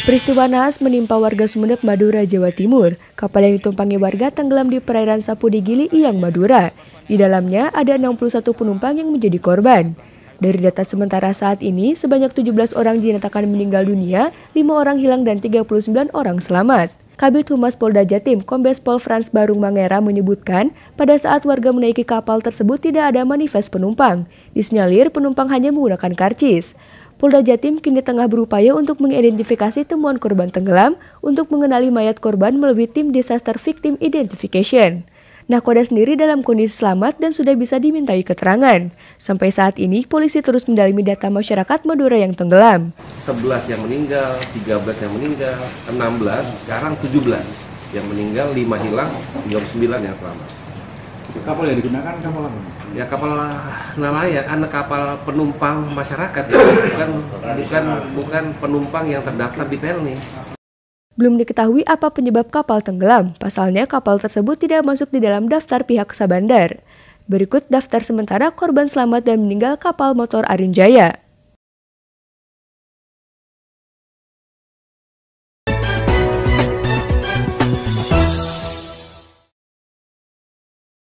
Peristiwa naas menimpa warga Sumeneb, Madura, Jawa Timur. Kapal yang ditumpangi warga tenggelam di perairan Sapu di Gili, Iyang, Madura. Di dalamnya ada 61 penumpang yang menjadi korban. Dari data sementara saat ini, sebanyak 17 orang dinyatakan meninggal dunia, 5 orang hilang dan 39 orang selamat. Kabit Humas Polda Jatim, Kombes Pol Frans Barung Mangera menyebutkan, pada saat warga menaiki kapal tersebut tidak ada manifest penumpang. Disinyalir penumpang hanya menggunakan karcis. Polda Jatim kini tengah berupaya untuk mengidentifikasi temuan korban tenggelam untuk mengenali mayat korban melalui tim Disaster Victim Identification. Nakoda sendiri dalam kondisi selamat dan sudah bisa dimintai keterangan. Sampai saat ini, polisi terus mendalami data masyarakat Madura yang tenggelam. 11 yang meninggal, 13 yang meninggal, 16, sekarang 17 yang meninggal, 5 hilang, 39 yang selamat. Kapal yang digunakan kapal apa? Ya kapal nelayan, ya, anak kapal penumpang masyarakat ya, bukan bukan bukan penumpang yang terdaftar di Pelni. Belum diketahui apa penyebab kapal tenggelam, pasalnya kapal tersebut tidak masuk di dalam daftar pihak Sabandar. Berikut daftar sementara korban selamat dan meninggal kapal motor Arinjaya. Jaya.